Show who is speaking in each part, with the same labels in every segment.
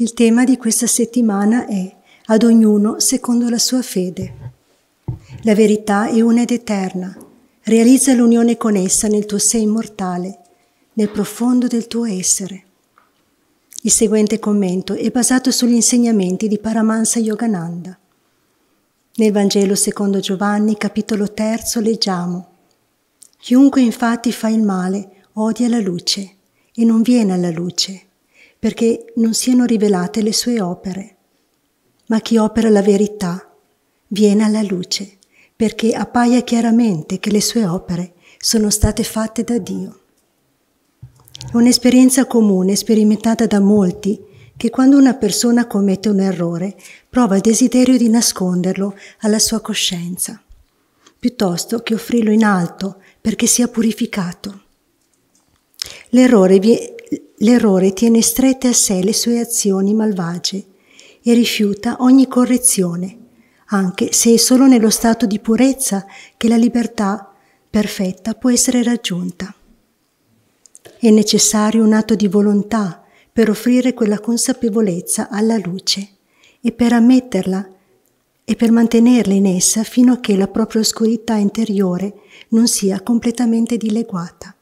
Speaker 1: Il tema di questa settimana è ad ognuno secondo la sua fede. La verità è una ed eterna. Realizza l'unione con essa nel tuo sé immortale, nel profondo del tuo essere. Il seguente commento è basato sugli insegnamenti di Paramahansa Yogananda. Nel Vangelo secondo Giovanni, capitolo 3, leggiamo Chiunque infatti fa il male odia la luce e non viene alla luce perché non siano rivelate le sue opere. Ma chi opera la verità viene alla luce, perché appaia chiaramente che le sue opere sono state fatte da Dio. È un'esperienza comune, sperimentata da molti, che quando una persona commette un errore prova il desiderio di nasconderlo alla sua coscienza, piuttosto che offrirlo in alto perché sia purificato. L'errore L'errore tiene strette a sé le sue azioni malvagie e rifiuta ogni correzione, anche se è solo nello stato di purezza che la libertà perfetta può essere raggiunta. È necessario un atto di volontà per offrire quella consapevolezza alla luce e per ammetterla e per mantenerla in essa fino a che la propria oscurità interiore non sia completamente dileguata.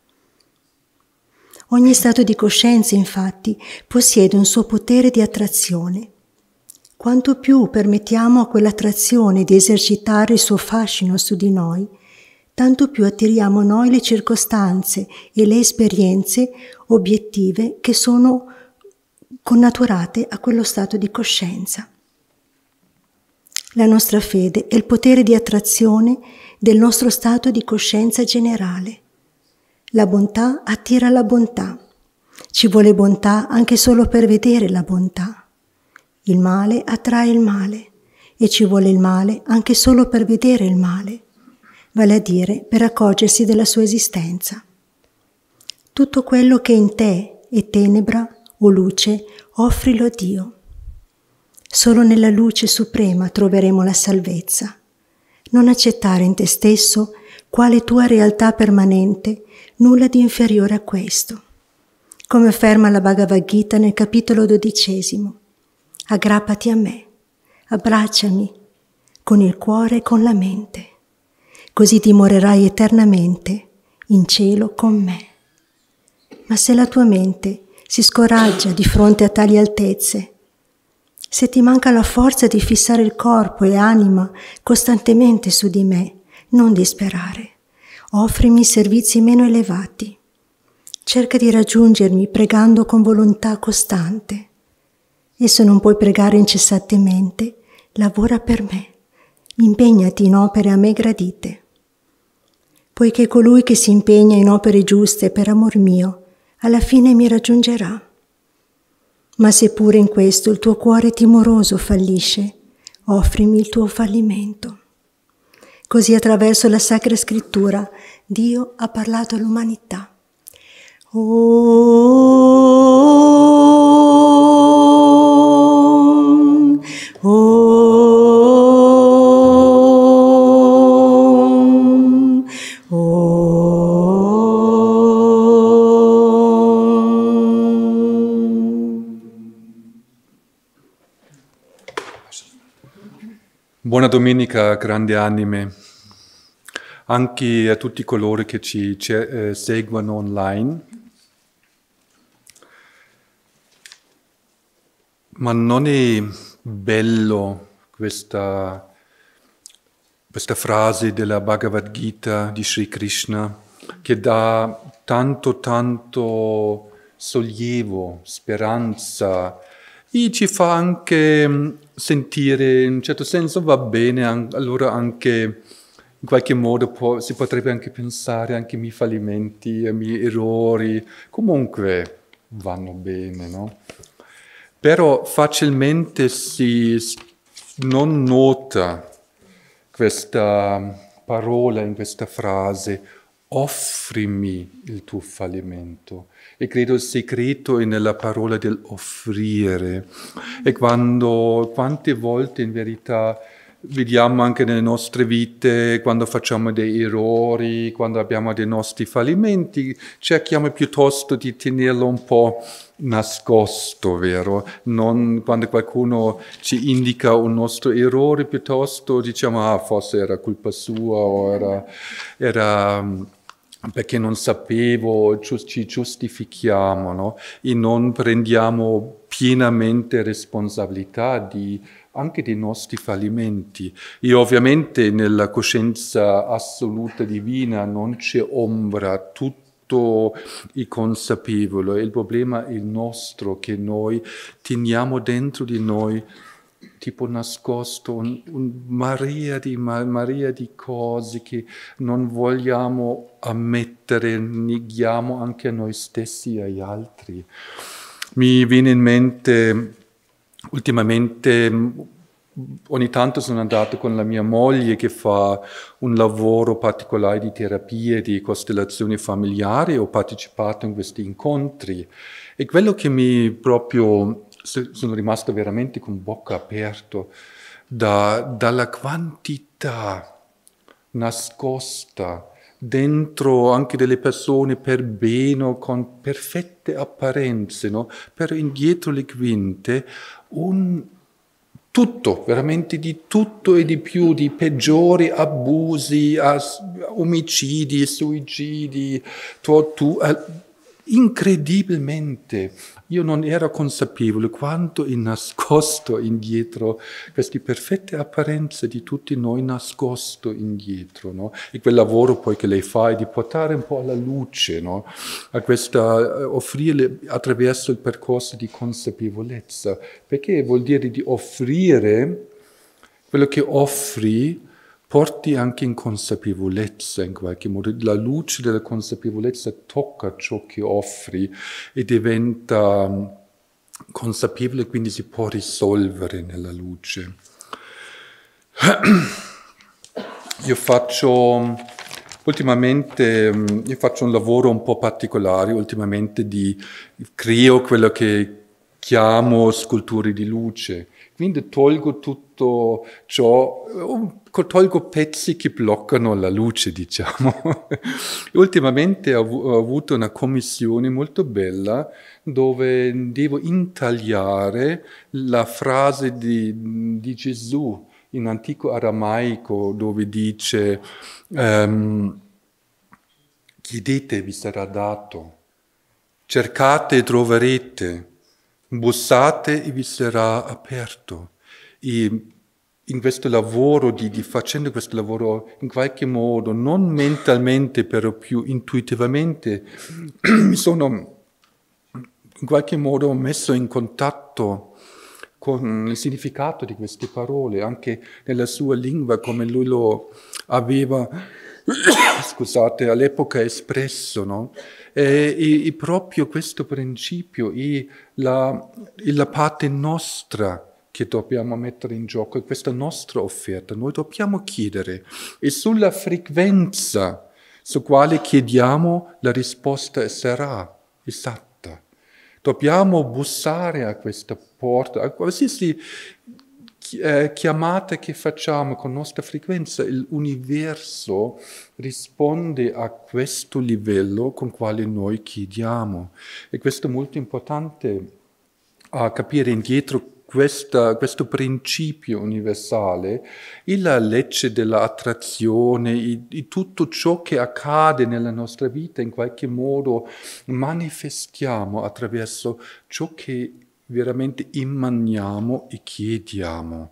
Speaker 1: Ogni stato di coscienza, infatti, possiede un suo potere di attrazione. Quanto più permettiamo a quell'attrazione di esercitare il suo fascino su di noi, tanto più attiriamo noi le circostanze e le esperienze obiettive che sono connaturate a quello stato di coscienza. La nostra fede è il potere di attrazione del nostro stato di coscienza generale. La bontà attira la bontà. Ci vuole bontà anche solo per vedere la bontà. Il male attrae il male e ci vuole il male anche solo per vedere il male, vale a dire per accorgersi della sua esistenza. Tutto quello che in te è tenebra o luce, offrilo a Dio. Solo nella luce suprema troveremo la salvezza. Non accettare in te stesso quale tua realtà permanente, nulla di inferiore a questo. Come afferma la Bhagavad Gita nel capitolo dodicesimo, aggrappati a me, abbracciami con il cuore e con la mente, così dimorerai eternamente in cielo con me. Ma se la tua mente si scoraggia di fronte a tali altezze, se ti manca la forza di fissare il corpo e anima costantemente su di me, non disperare. Offrimi servizi meno elevati. Cerca di raggiungermi pregando con volontà costante. E se non puoi pregare incessantemente, lavora per me. Impegnati in opere a me gradite. Poiché colui che si impegna in opere giuste per amor mio, alla fine mi raggiungerà. Ma se pure in questo il tuo cuore timoroso fallisce, offrimi il tuo fallimento. Così attraverso la Sacra Scrittura Dio ha parlato all'umanità. Oh,
Speaker 2: Buona domenica, grandi anime, anche a tutti coloro che ci, eh, seguono online. Ma non è bello questa, questa frase della Bhagavad Gita di Sri Krishna che dà tanto, tanto sollievo, speranza e ci fa anche sentire in un certo senso va bene, an allora anche in qualche modo può, si potrebbe anche pensare anche ai miei fallimenti, ai miei errori, comunque vanno bene, no? Però facilmente si non nota questa parola in questa frase, offrimi il tuo fallimento. E credo il segreto è nella parola dell'offrire. E quando, quante volte in verità vediamo anche nelle nostre vite, quando facciamo dei errori, quando abbiamo dei nostri fallimenti, cerchiamo piuttosto di tenerlo un po' nascosto, vero? Non quando qualcuno ci indica un nostro errore, piuttosto diciamo, ah, forse era colpa sua o era, era perché non sapevo, ci giustifichiamo no? e non prendiamo pienamente responsabilità di, anche dei nostri fallimenti. E ovviamente nella coscienza assoluta divina non c'è ombra, tutto è consapevole, il problema è il nostro che noi teniamo dentro di noi tipo nascosto, un, un Maria, di, Maria di cose che non vogliamo ammettere, neghiamo anche a noi stessi e agli altri. Mi viene in mente ultimamente ogni tanto sono andato con la mia moglie che fa un lavoro particolare di terapie, di costellazioni familiari, ho partecipato in questi incontri e quello che mi proprio sono rimasto veramente con bocca aperta da, dalla quantità nascosta dentro anche delle persone per bene, con perfette apparenze, no? per indietro le quinte, un tutto, veramente di tutto e di più, di peggiori abusi, omicidi, suicidi, tortura eh, Incredibilmente, io non ero consapevole quanto è nascosto indietro queste perfette apparenze di tutti noi nascosto indietro, no? E quel lavoro poi che lei fa è di portare un po' alla luce, no? A questa, eh, offrire attraverso il percorso di consapevolezza, perché vuol dire di offrire quello che offri porti anche in consapevolezza in qualche modo, la luce della consapevolezza tocca ciò che offri e diventa mm, consapevole, quindi si può risolvere nella luce. Io faccio mm, ultimamente, mm, io faccio un lavoro un po' particolare, ultimamente di, creo quello che chiamo sculture di luce, quindi tolgo tutto ciò, Ecco, tolgo pezzi che bloccano la luce, diciamo. Ultimamente ho, avuto una commissione molto bella dove devo intagliare la frase di, di Gesù in antico aramaico dove dice um, chiedete vi sarà dato, cercate e troverete, bussate e vi sarà aperto. E in questo lavoro, di, di, facendo questo lavoro in qualche modo, non mentalmente però più intuitivamente, mi sono in qualche modo messo in contatto con il significato di queste parole, anche nella sua lingua, come lui lo aveva, scusate, all'epoca espresso, no? E, e, e proprio questo principio, e la, e la parte nostra, che dobbiamo mettere in gioco, è questa nostra offerta. Noi dobbiamo chiedere e sulla frequenza su quale chiediamo la risposta sarà esatta. Dobbiamo bussare a questa porta, a qualsiasi eh, chiamata che facciamo con nostra frequenza, l'universo risponde a questo livello con quale noi chiediamo. E questo è molto importante a capire indietro questa, questo principio universale la legge dell'attrazione e, e tutto ciò che accade nella nostra vita in qualche modo manifestiamo attraverso ciò che veramente immaniamo e chiediamo.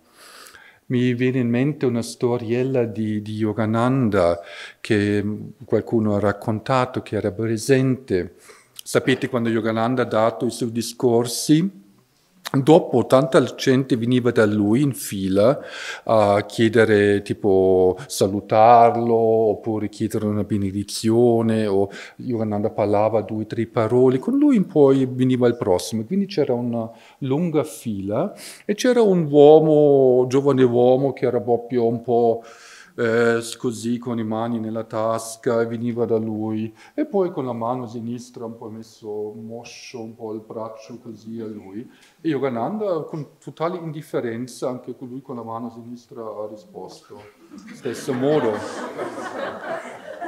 Speaker 2: Mi viene in mente una storiella di, di Yogananda che qualcuno ha raccontato, che era presente. Sapete quando Yogananda ha dato i suoi discorsi? Dopo tanta gente veniva da lui in fila a chiedere, tipo, salutarlo oppure chiedere una benedizione o Yogananda parlava due o tre parole, con lui poi veniva il prossimo. Quindi c'era una lunga fila e c'era un uomo, un giovane uomo che era proprio un po' eh, così con le mani nella tasca e veniva da lui e poi con la mano sinistra un po' messo moscio, un po' il braccio così a lui e Yogananda con totale indifferenza anche lui con la mano sinistra ha risposto, stesso modo.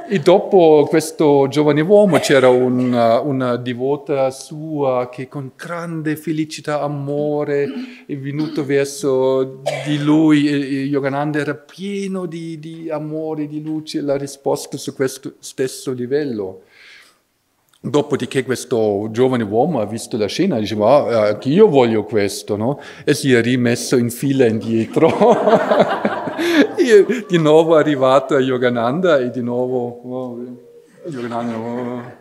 Speaker 2: E dopo questo giovane uomo c'era un, uh, una devota sua che con grande felicità, amore è venuto verso di lui e, e Yogananda era pieno di, di amore, di luce, la risposta su questo stesso livello. Dopodiché questo giovane uomo ha visto la scena e diceva, ah, eh, anche io voglio questo, no? E si è rimesso in fila indietro. Poi di nuovo è a Yogananda e di nuovo... Oh, Yogananda, oh.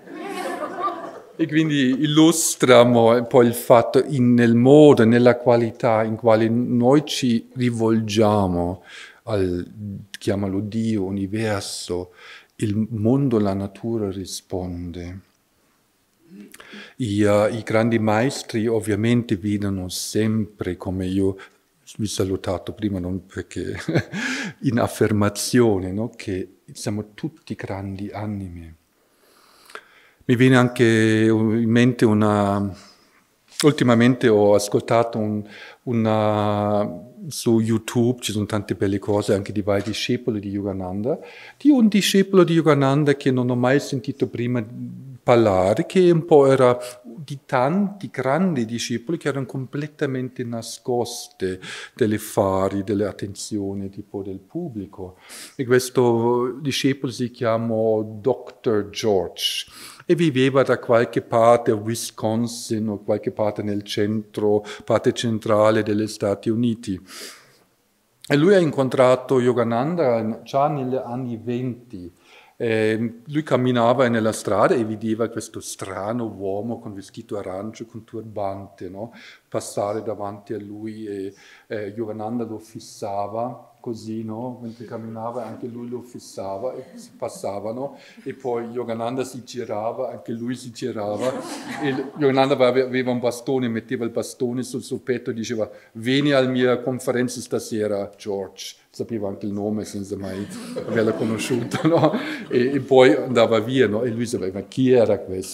Speaker 2: E quindi illustriamo poi il fatto in, nel modo, nella qualità in quale noi ci rivolgiamo al, chiamalo Dio, universo, il mondo, la natura risponde. I, uh, I, grandi maestri ovviamente vedono sempre, come io vi salutato prima non perché in affermazione no? che siamo tutti grandi anime. Mi viene anche in mente una... Ultimamente ho ascoltato un, una, su YouTube, ci sono tante belle cose anche di vari discepoli di Yogananda, di un discepolo di Yogananda che non ho mai sentito prima parlare, che un po' era di tanti grandi discepoli che erano completamente nascoste delle fari, delle attenzioni tipo del pubblico. E questo discepolo si chiamò Dr. George e viveva da qualche parte a Wisconsin o qualche parte nel centro, parte centrale degli Stati Uniti. E lui ha incontrato Yogananda già negli anni venti. Eh, lui camminava nella strada e vedeva questo strano uomo con vestito arancio, con turbante, no? passare davanti a lui e eh, Giovananda lo fissava così, no? mentre camminava anche lui lo fissava e si passavano e poi Yogananda si girava, anche lui si girava e Yogananda aveva un bastone, metteva il bastone sul suo petto e diceva vieni alla mia conferenza stasera George, sapeva anche il nome senza mai averla conosciuta no? e, e, poi andava via no? e lui sapeva chi era questo.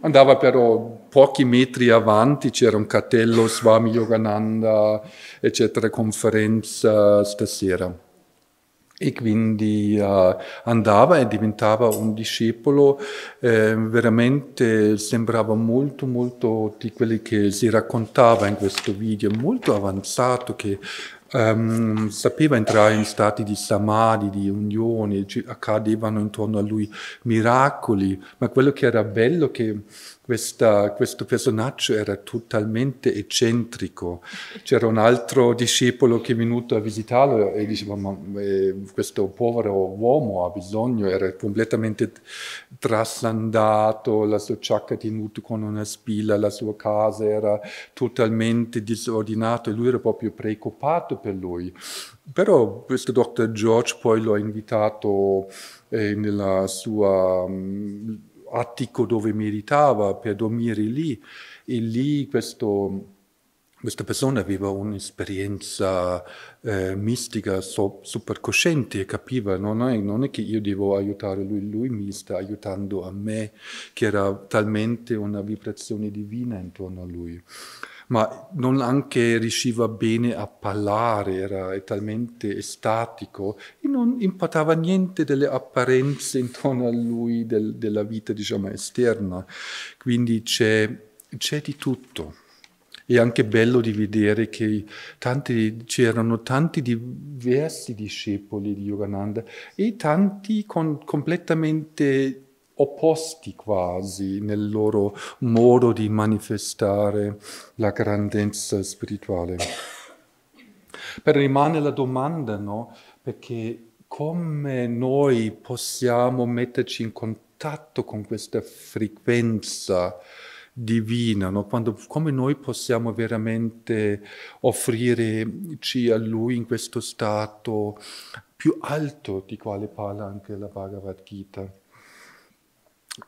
Speaker 2: Andava però pochi metri avanti, c'era un cartello Swami Yogananda, eccetera, conferenza stasera sera. E quindi uh, andava e diventava un discepolo, eh, veramente sembrava molto, molto di quelli che si raccontava in questo video, molto avanzato, che Um, sapeva entrare in stati di samadhi, di unione, accadevano intorno a lui miracoli, ma quello che era bello che questa, questo personaggio era totalmente eccentrico. C'era un altro discepolo che è venuto a visitarlo e diceva, ma eh, questo povero uomo ha bisogno, era completamente trasandato, la sua ciacca tenuta con una spilla, la sua casa era totalmente disordinata e lui era proprio preoccupato per lui. Però questo dottor George poi lo ha invitato eh, nella sua... Mh, mm, attico dove meditava per dormire lì e lì questo questa persona aveva un'esperienza eh, mistica so, cosciente e capiva non è, non è, che io devo aiutare lui, lui mi sta aiutando a me, che era talmente una vibrazione divina intorno a lui. Ma non anche riusciva bene a parlare, era talmente estatico e non impattava niente delle apparenze intorno a lui, del, della vita diciamo, esterna. Quindi c'è, c'è di tutto è anche bello di vedere che tanti, c'erano tanti diversi discepoli di Yogananda e tanti con, completamente opposti quasi nel loro modo di manifestare la grandezza spirituale. Però rimane la domanda, no? Perché come noi possiamo metterci in contatto con questa frequenza? divina, no? Quando, come noi possiamo veramente offrirci a Lui in questo stato più alto di quale parla anche la Bhagavad Gita.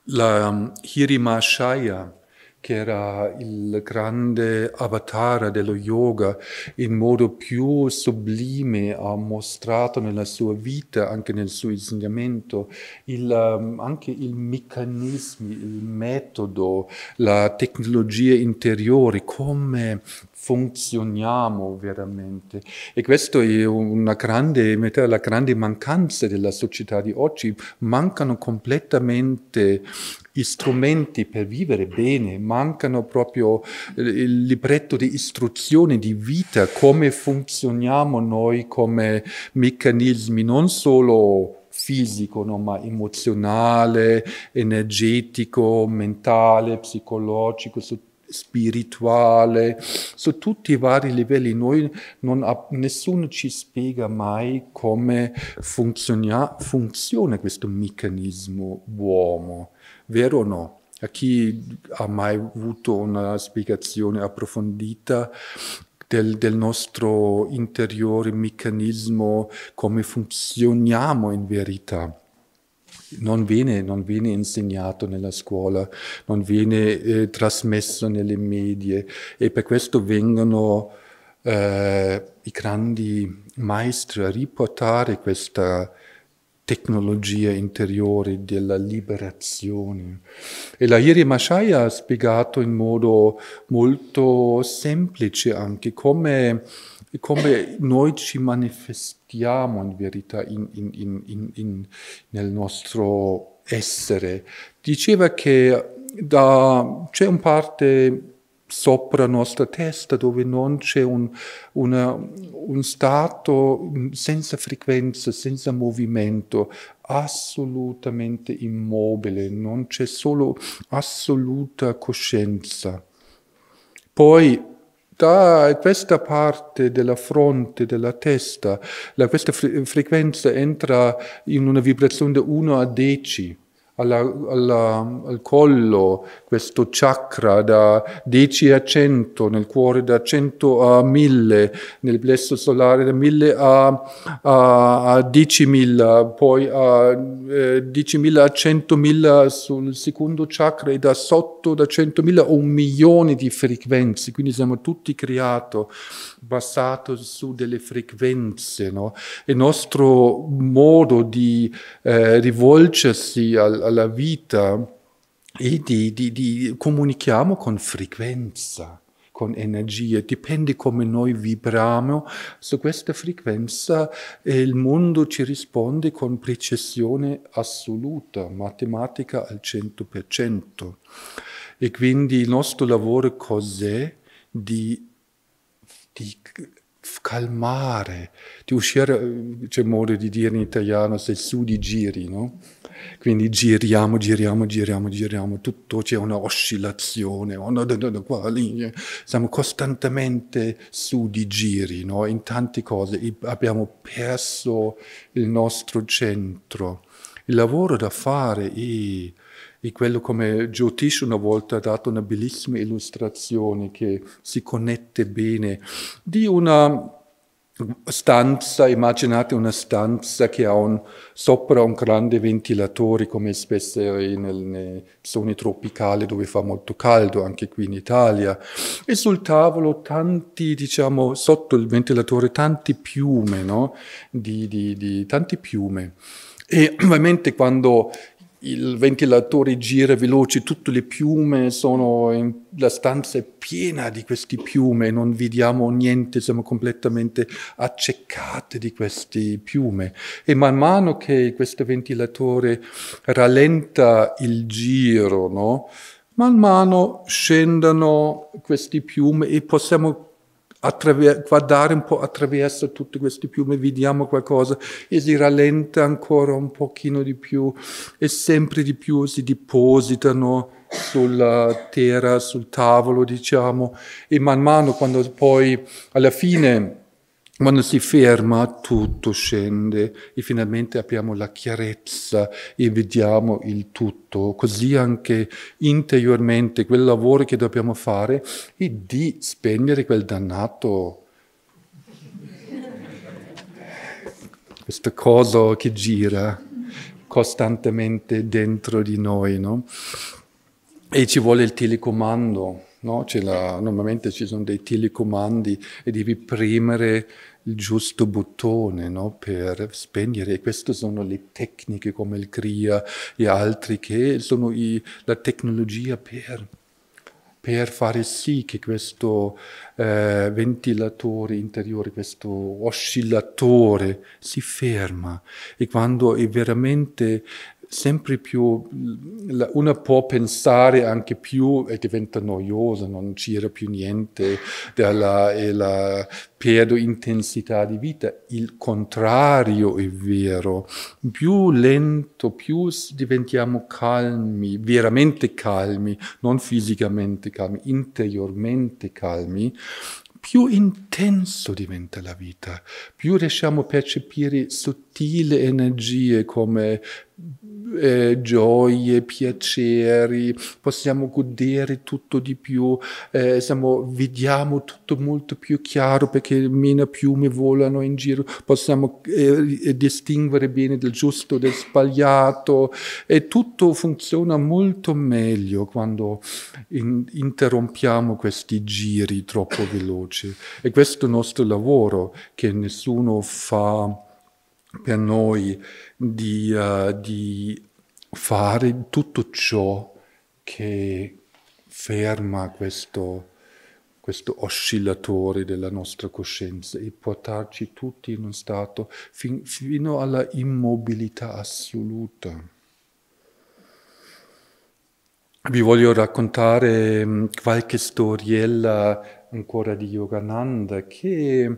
Speaker 2: La um, Hirimashaya, che era il grande avatar dello yoga, in modo più sublime ha mostrato nella sua vita, anche nel suo insegnamento, il, um, anche i meccanismi, il metodo, la tecnologia interiore, come funzioniamo veramente. E questa è una grande, la grande mancanza della società di oggi. Mancano completamente strumenti per vivere bene, mancano proprio eh, il libretto di istruzione, di vita, come funzioniamo noi come meccanismi, non solo fisico, no? ma emozionale, energetico, mentale, psicologico, spirituale, su tutti i vari livelli. Noi non, nessuno ci spiega mai come funziona, funziona questo meccanismo uomo vero o no? A chi ha mai avuto una spiegazione approfondita del, del nostro interiore meccanismo, come funzioniamo in verità? Non viene, non viene, insegnato nella scuola, non viene eh, trasmesso nelle medie e per questo vengono eh, i grandi maestri a riportare questa, tecnologie interiori della liberazione. E la Iri Mashaya ha spiegato in modo molto semplice anche come, come noi ci manifestiamo in verità in, in, in, nel nostro essere. Diceva che da, c'è un parte sopra la nostra testa dove non c'è un, una, un stato senza frequenza, senza movimento, assolutamente immobile, non c'è solo assoluta coscienza. Poi da questa parte della fronte, della testa, la, questa fre- frequenza entra in una vibrazione da 1 a 10 alla, alla, al collo, questo chakra da 10 a 100, nel cuore da 100 a 1000, nel plesso solare da 1000 a, a, a 10.000, poi a eh, 10.000 a 100.000 sul secondo chakra e da sotto da 100.000 a un milione di frequenze, quindi siamo tutti creati basati su delle frequenze. No? Il nostro modo di eh, rivolgersi al alla vita e di, di, di comunichiamo con frequenza con energie, dipende come noi vibriamo su questa frequenza e eh, il mondo ci risponde con precisione assoluta, matematica al 100%. E quindi il nostro lavoro cos'è? Di, di calmare, di uscire, eh, c'è modo di dire in italiano, se su di giri, no? Quindi giriamo, giriamo, giriamo, giriamo, tutto c'è una oscillazione, oh, eh. siamo costantemente su di giri, no? in tante cose, abbiamo perso il nostro centro. Il lavoro da fare è, è quello come Jyotish una volta ha dato una bellissima illustrazione che si connette bene di una stanza, immaginate una stanza che ha un, sopra un grande ventilatore come spesso nelle zone tropicali dove fa molto caldo, anche qui in Italia, e sul tavolo tanti, diciamo, sotto il ventilatore tanti piume, no? Di, di, di, tanti piume. E ovviamente quando il ventilatore gira veloce, tutte le piume sono, in, la stanza è piena di queste piume, non vediamo niente, siamo completamente acceccate di queste piume. E man mano che questo ventilatore rallenta il giro, no? man mano scendono queste piume e possiamo attraver- guardare un po' attraverso tutte queste piume, vediamo qualcosa e si rallenta ancora un pochino di più e sempre di più si depositano sulla terra, sul tavolo, diciamo, e man mano quando poi alla fine quando si ferma tutto scende e finalmente abbiamo la chiarezza e vediamo il tutto, così anche interiormente quel lavoro che dobbiamo fare è di spegnere quel dannato. Questa cosa che gira costantemente dentro di noi, no? E ci vuole il telecomando No? La, normalmente ci sono dei telecomandi e devi premere il giusto bottone no? per spegnere. E queste sono le tecniche come il CRIA e altri che sono i, la tecnologia per, per, fare sì che questo eh, ventilatore interiore, questo oscillatore si ferma. E quando è veramente sempre più, uno può pensare anche più e diventa noioso, non c'era più niente, della, e la, perdo intensità di vita. Il contrario è vero, più lento, più diventiamo calmi, veramente calmi, non fisicamente calmi, interiormente calmi, più intenso diventa la vita, più riusciamo a percepire sottili energie come eh, gioie, piaceri, possiamo godere tutto di più, eh, siamo, vediamo tutto molto più chiaro perché meno piume volano in giro, possiamo eh, distinguere bene del giusto, del sbagliato e tutto funziona molto meglio quando in, interrompiamo questi giri troppo veloci. E questo è il nostro lavoro che nessuno fa per noi di, uh, di fare tutto ciò che ferma questo, questo oscillatore della nostra coscienza e portarci tutti in uno stato fin, fino alla immobilità assoluta. Vi voglio raccontare mm, qualche storiella ancora di Yogananda che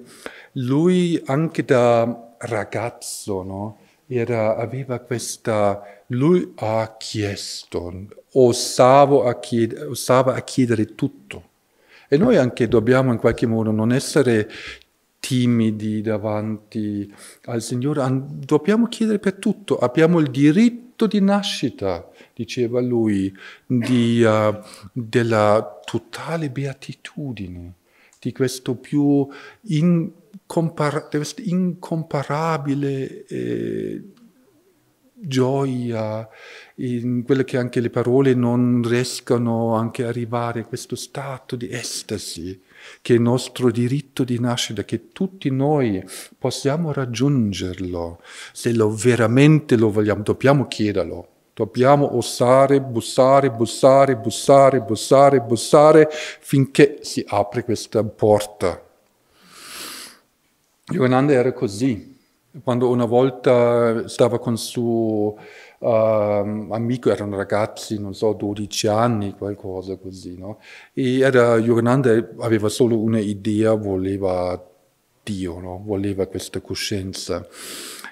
Speaker 2: lui anche da ragazzo, no? Era, aveva questa, lui ha chiesto, osava a, chied, osava a chiedere tutto. E noi anche dobbiamo in qualche modo non essere timidi davanti al Signore, dobbiamo chiedere per tutto, abbiamo il diritto di nascita, diceva lui, di, uh, della totale beatitudine, di questo più in, incomparabile eh, gioia, in quello che anche le parole non riescono anche a arrivare, questo stato di estasi che è il nostro diritto di nascita, che tutti noi possiamo raggiungerlo, se lo veramente lo vogliamo, dobbiamo chiederlo. Dobbiamo osare, bussare, bussare, bussare, bussare, bussare, finché si apre questa porta Yogananda era così. Quando una volta stava con suo uh, amico, erano ragazzi, non so, 12 anni, qualcosa così, no? E era, Yogananda aveva solo un'idea, voleva Dio, no? voleva questa coscienza.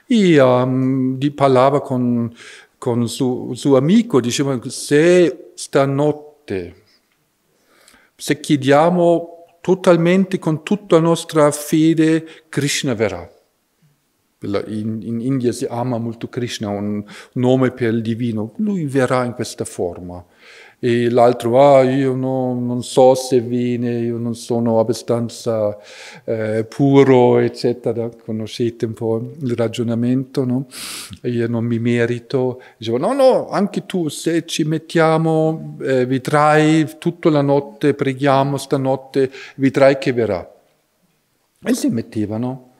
Speaker 2: E um, parlava con, con suo, suo amico, diceva, se stanotte, se chiediamo totalmente con tutta la nostra fede, Krishna verrà. In, in, India si ama molto Krishna, un nome per il divino. Lui verrà in questa forma e l'altro, ah, io no, non so se viene, io non sono abbastanza eh, puro, eccetera. Conoscete un po' il ragionamento, no? Io non mi merito. Dicevo, no, no, anche tu, se ci mettiamo, eh, vedrai tutta la notte, preghiamo stanotte, vedrai che verrà. E si mettevano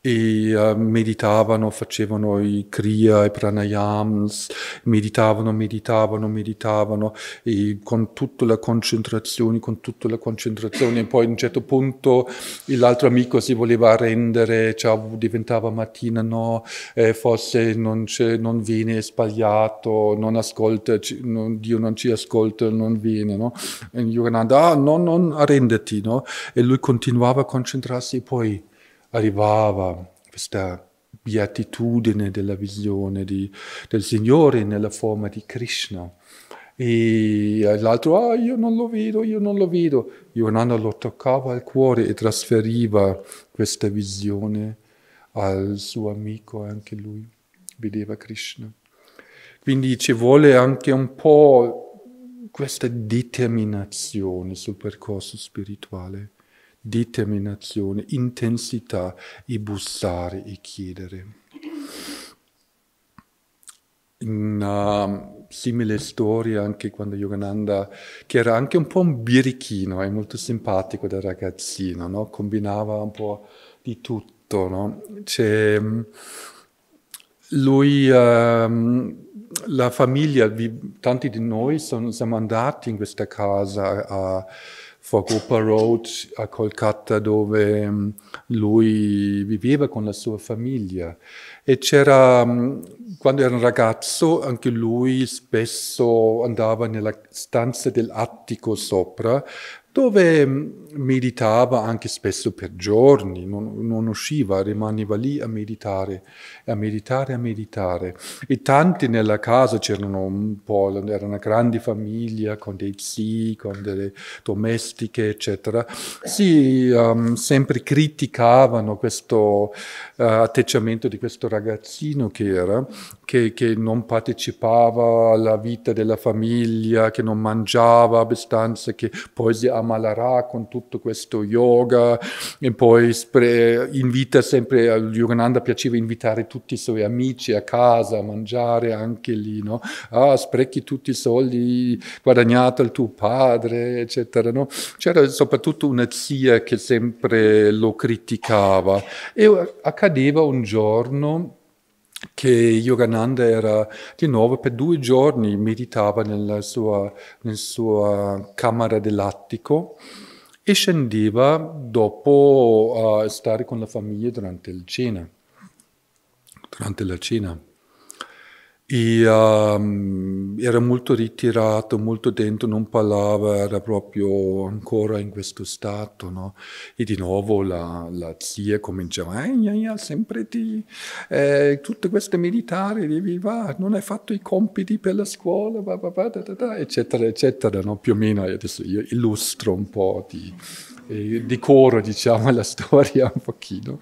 Speaker 2: e uh, meditavano, facevano i kriya, i pranayams, meditavano, meditavano, meditavano e con tutta la concentrazione, con tutta la concentrazione e poi a un certo punto l'altro amico si voleva arrendere, ciao, diventava mattina, no, eh, forse non, non, viene, sbagliato, non ascolta, non, Dio non ci ascolta, non viene, no? E Yogananda, ah, no, non arrenderti, no? E lui continuava a concentrarsi e poi arrivava questa beatitudine della visione di, del Signore nella forma di Krishna. E l'altro, ah, io non lo vedo, io non lo vedo. Ionana lo toccava al cuore e trasferiva questa visione al suo amico, anche lui vedeva Krishna. Quindi ci vuole anche un po' questa determinazione sul percorso spirituale determinazione, intensità e bussare e chiedere. una simile storia anche quando Yogananda, che era anche un po' un birichino, è eh, molto simpatico da ragazzino, no? combinava un po' di tutto. No? C'è, mm, lui, um, la famiglia, vi, tanti di noi sono, siamo andati in questa casa a... Uh, Gopa Road a Kolkata dove mm, lui viveva con la sua famiglia e c'era, mm, quando era un ragazzo, anche lui spesso andava nella stanza dell'attico sopra dove mm, meditava anche spesso per giorni, non, non, usciva, rimaneva lì a meditare, a meditare, a meditare. E tanti nella casa c'erano un po', era una grande famiglia con dei zii, con delle domestiche, eccetera. Si um, sempre criticavano questo uh, atteggiamento di questo ragazzino che era, che, che non partecipava alla vita della famiglia, che non mangiava abbastanza, che poi si ammalerà con tutto tutto questo yoga e poi spre, invita sempre, a Yogananda piaceva invitare tutti i suoi amici a casa a mangiare anche lì, no? Ah, sprechi tutti i soldi guadagnati al tuo padre, eccetera, no? C'era soprattutto una zia che sempre lo criticava e accadeva un giorno che Yogananda era di nuovo per due giorni meditava nella sua, nella sua camera dell'attico e scendeva dopo uh, stare con la famiglia durante il cena, durante la cena. E, um, era molto ritirato, molto dentro, non parlava, era proprio ancora in questo stato. No? E di nuovo la, la zia cominciava, eh, gna, gna, sempre di eh, tutte queste militari, devi va, non hai fatto i compiti per la scuola, va, va, va, da, da, da, eccetera, eccetera. No? Più o meno adesso io illustro un po' di, eh, di coro, diciamo, la storia un pochino.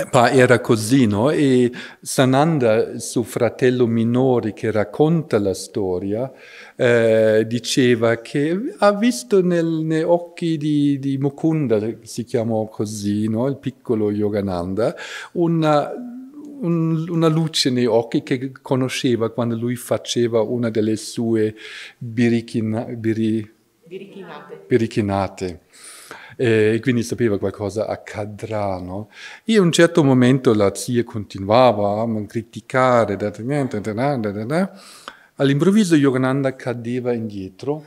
Speaker 2: Eh, pa era così, no? E Sananda, suo fratello minore che racconta la storia, eh, diceva che ha visto nel, negli occhi di, di, Mukunda, si chiamò così, no? Il piccolo Yogananda, una, un, una luce negli occhi che conosceva quando lui faceva una delle sue birichina, biri, birichinate. birichinate e quindi sapeva qualcosa accadrà. No? E a un certo momento la zia continuava a criticare, all'improvviso Yogananda cadeva indietro,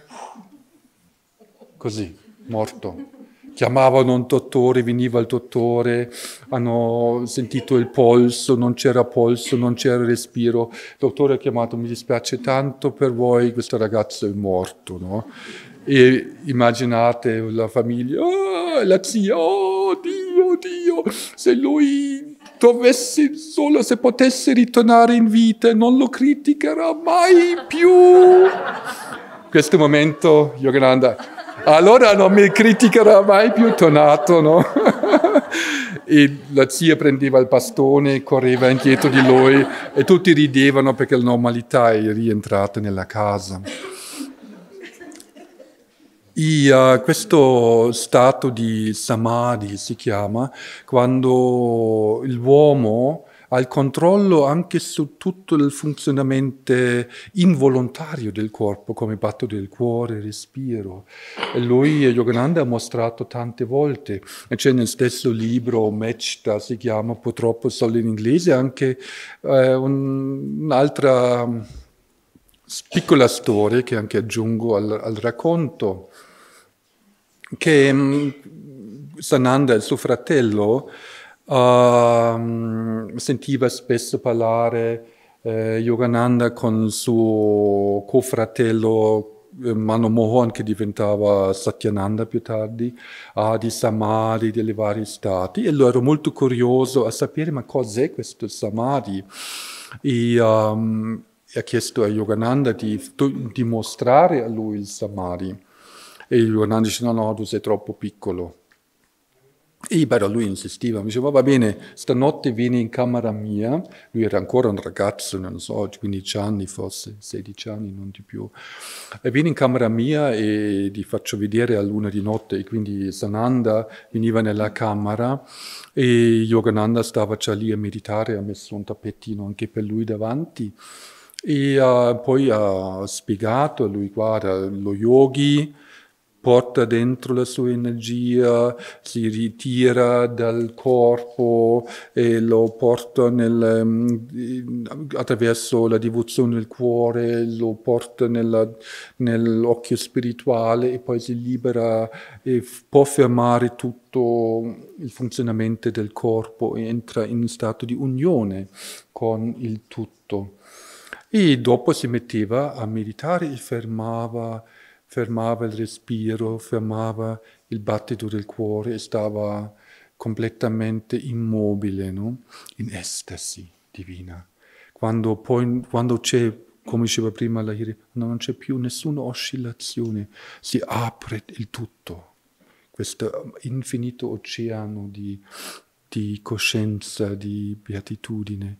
Speaker 2: così, morto chiamavano un dottore, veniva il dottore, hanno sentito il polso, non c'era polso, non c'era respiro. Il dottore ha chiamato, mi dispiace tanto per voi, questo ragazzo è morto. No? E immaginate la famiglia, oh, la zia, oh Dio, Dio, se lui dovesse solo, se potesse ritornare in vita, non lo criticherà mai più. In questo momento, Yogananda, allora non mi criticherà mai più, tornato, no? e la zia prendeva il bastone, e correva indietro di lui e tutti ridevano perché la normalità è rientrata nella casa. I, uh, questo stato di samadhi si chiama quando l'uomo ha il controllo anche su tutto il funzionamento involontario del corpo, come batto del cuore, respiro. E lui, Yogananda, ha mostrato tante volte, e c'è nel stesso libro, Mechta, si chiama purtroppo solo in inglese, anche eh, un'altra mm, piccola storia che anche aggiungo al, al racconto che mm, Sananda, il suo fratello, uh, sentiva spesso parlare eh, Yogananda con il suo cofratello eh, Manomohan, che diventava Satyananda più tardi, ah, di Samadhi, delle varie stati. E lui era molto curioso a sapere ma cos'è questo Samadhi. E, um, e ha chiesto a Yogananda di dimostrare a lui il Samadhi. E il Guernani dice no, no, tu sei troppo piccolo. E però lui insisteva, mi diceva va bene, stanotte vieni in camera mia, lui era ancora un ragazzo, non so, 15 anni forse, 16 anni, non di più, e vieni in camera mia e ti faccio vedere a luna di notte, e quindi Sananda veniva nella camera e Yogananda stava già lì a meditare, ha messo un tappettino anche per lui davanti e uh, poi ha spiegato a lui, guarda, lo yogi porta dentro la sua energia, si ritira dal corpo e lo porta nel, mm, attraverso la devozione del cuore, lo porta nella, nell'occhio spirituale e poi si libera e può fermare tutto il funzionamento del corpo e entra in stato di unione con il tutto. E dopo si metteva a meditare e fermava fermava il respiro, fermava il battito del cuore e stava completamente immobile, no? in estasi divina. Quando, poi, quando c'è, come diceva prima la Hiri, non c'è più nessuna oscillazione, si apre il tutto, questo infinito oceano di, di coscienza, di beatitudine.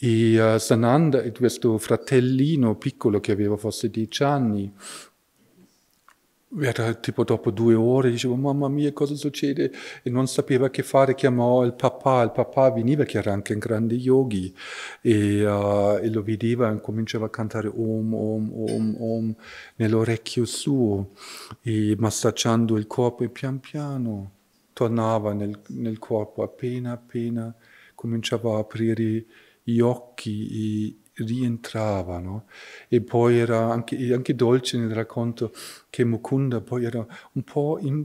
Speaker 2: E uh, Sananda, questo fratellino piccolo che aveva forse dieci anni, era tipo dopo due ore, dicevo mamma mia cosa succede e non sapeva che fare, chiamò il papà, il papà veniva che era anche un grande yogi e, uh, e lo vedeva e cominciava a cantare om om om om nell'orecchio suo e massacciando il corpo e pian piano tornava nel, nel corpo appena appena cominciava a aprire gli occhi e, rientravano e poi era anche, anche dolce nel racconto che Mukunda poi era un po' in,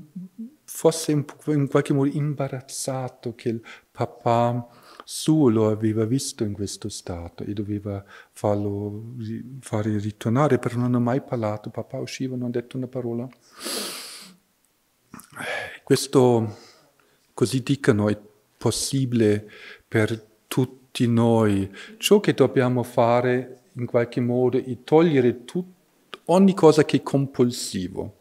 Speaker 2: forse in, in qualche modo imbarazzato che il papà suo lo aveva visto in questo stato e doveva farlo fare ritornare, però non ha mai parlato, papà usciva, non ha detto una parola. Questo, così dicono, è possibile per tutti tutti noi. Ciò che dobbiamo fare in qualche modo è togliere tut, ogni cosa che è compulsivo.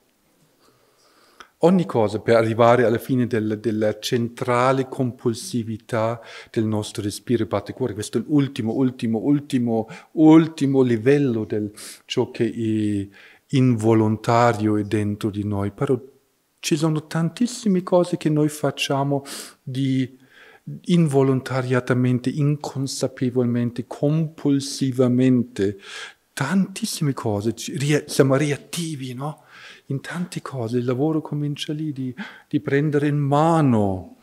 Speaker 2: Ogni cosa per arrivare alla fine del, della centrale compulsività del nostro respiro cuore. Questo è l'ultimo, ultimo, ultimo, ultimo livello di ciò che è involontario e dentro di noi. Però ci sono tantissime cose che noi facciamo di involontariamente, inconsapevolmente, compulsivamente, tantissime cose, siamo reattivi, no? In tante cose, il lavoro comincia lì di, di prendere in mano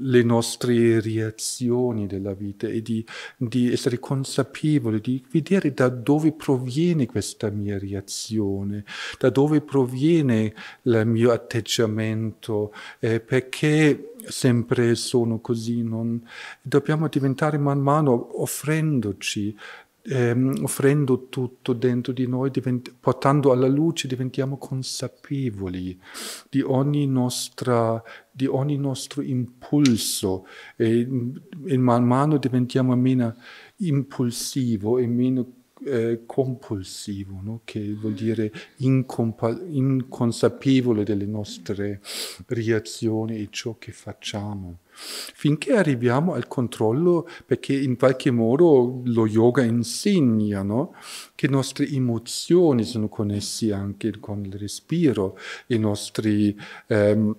Speaker 2: le nostre reazioni della vita e di, di, essere consapevoli, di vedere da dove proviene questa mia reazione, da dove proviene il mio atteggiamento, eh, perché sempre sono così, non... dobbiamo diventare man mano offrendoci, ehm, offrendo tutto dentro di noi, divent- portando alla luce, diventiamo consapevoli di ogni, nostra, di ogni nostro impulso e, e man mano diventiamo meno impulsivo e meno consapevoli eh, compulsivo, no? che vuol dire inconsapevole delle nostre reazioni e ciò che facciamo. Finché arriviamo al controllo, perché in qualche modo lo yoga insegna no? che le nostre emozioni sono connesse anche con il respiro, i nostri... Ehm,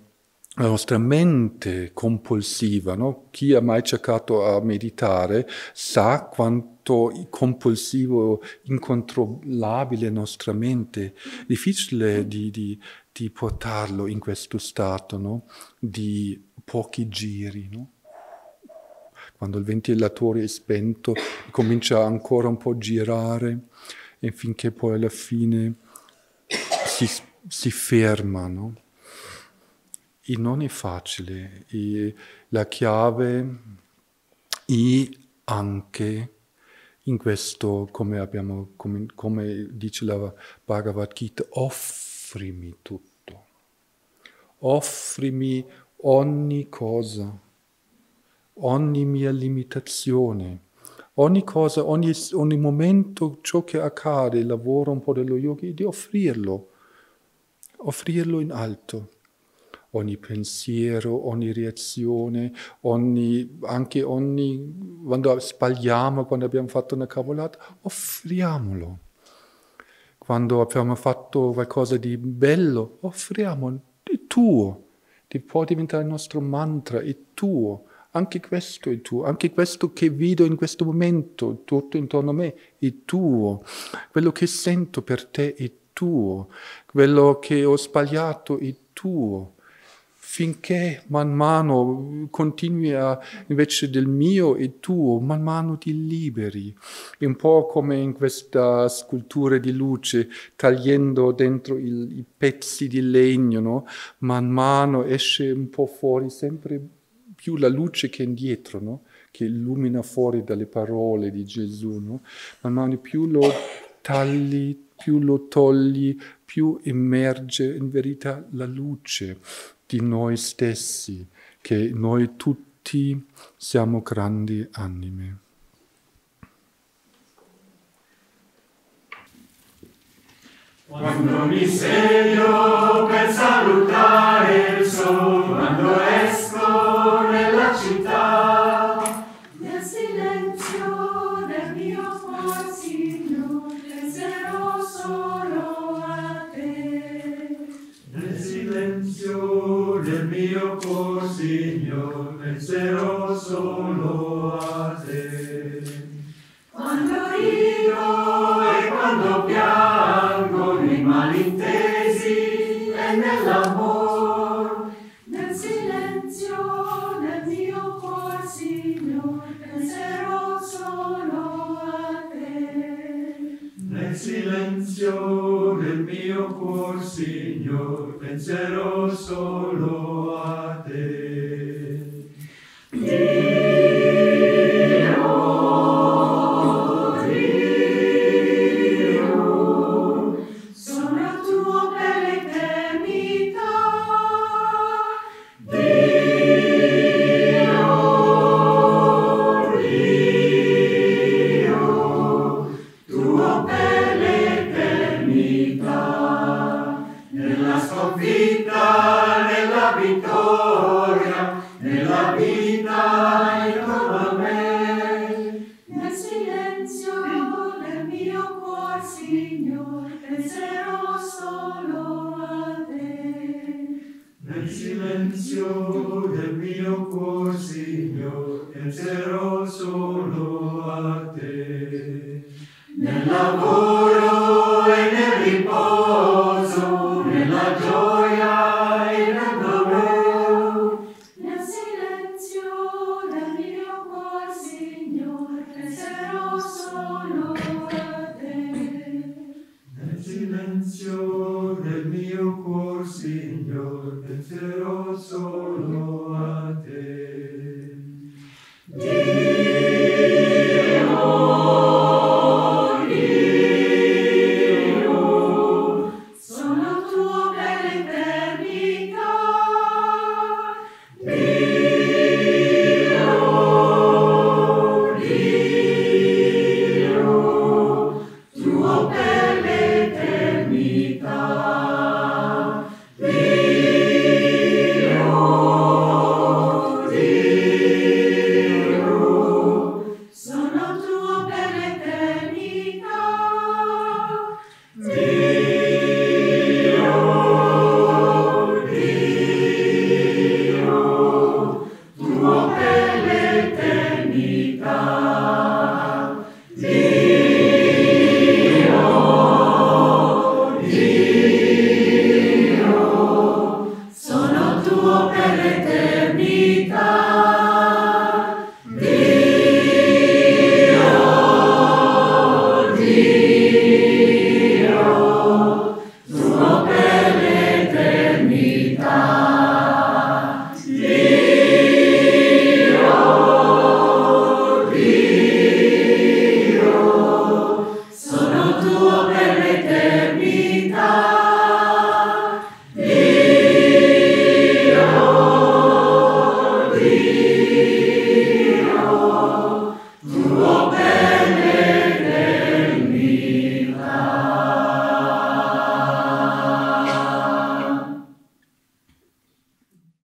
Speaker 2: la nostra mente compulsiva, no? chi ha mai cercato a meditare sa quanto compulsivo, incontrollabile la nostra mente, difficile di, di, di portarlo in questo stato no? di pochi giri. No? Quando il ventilatore è spento comincia ancora un po' a girare e finché poi alla fine si, si ferma e non è facile. E la chiave è anche in questo, come, abbiamo, come, come dice la Bhagavad Gita, offrimi tutto, offrimi ogni cosa, ogni mia limitazione ogni cosa, ogni, ogni, momento, ciò che accade, il lavoro un po' dello yoga, di offrirlo, offrirlo in alto ogni pensiero, ogni reazione, ogni, anche ogni, quando sbagliamo, quando abbiamo fatto una cavolata, offriamolo. Quando abbiamo fatto qualcosa di bello, offriamo, il tuo, ti può diventare il nostro mantra, il tuo. Anche questo è tuo, anche questo che vedo in questo momento, tutto intorno a me, è tuo. Quello che sento per te è tuo, quello che ho sbagliato è tuo finché man mano continui a, invece del mio e tuo, man mano ti liberi, un po' come in questa scultura di luce, tagliendo dentro il, i pezzi di legno, no? man mano esce un po' fuori sempre più la luce che indietro, no? che illumina fuori dalle parole di Gesù, no? man mano più lo tagli, più lo togli, più emerge in verità la luce di noi stessi, che noi tutti siamo grandi anime. Quando mi sveglio per salutare
Speaker 1: il sole, quando esco nella città,